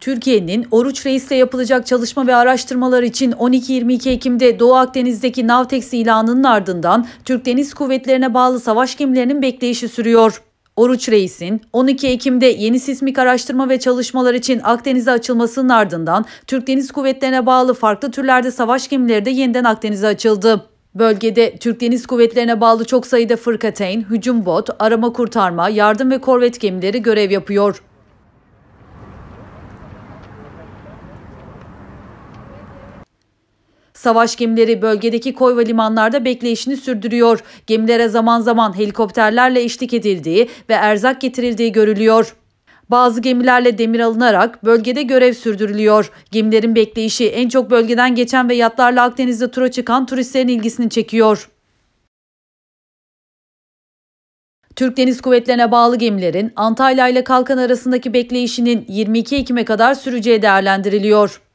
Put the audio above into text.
Türkiye'nin Oruç Reis'le yapılacak çalışma ve araştırmalar için 12-22 Ekim'de Doğu Akdeniz'deki Navtex ilanının ardından Türk Deniz Kuvvetlerine bağlı savaş gemilerinin bekleyişi sürüyor. Oruç Reis'in 12 Ekim'de yeni sismik araştırma ve çalışmalar için Akdeniz'e açılmasının ardından Türk Deniz Kuvvetlerine bağlı farklı türlerde savaş gemileri de yeniden Akdeniz'e açıldı. Bölgede Türk Deniz Kuvvetlerine bağlı çok sayıda fırkateyn, hücum bot, arama kurtarma, yardım ve korvet gemileri görev yapıyor. Savaş gemileri bölgedeki koy ve limanlarda bekleyişini sürdürüyor. Gemilere zaman zaman helikopterlerle eşlik edildiği ve erzak getirildiği görülüyor. Bazı gemilerle demir alınarak bölgede görev sürdürülüyor. Gemilerin bekleyişi en çok bölgeden geçen ve yatlarla Akdeniz'de tura çıkan turistlerin ilgisini çekiyor. Türk Deniz Kuvvetleri'ne bağlı gemilerin Antalya ile Kalkan arasındaki bekleyişinin 22 Ekim'e kadar süreceği değerlendiriliyor.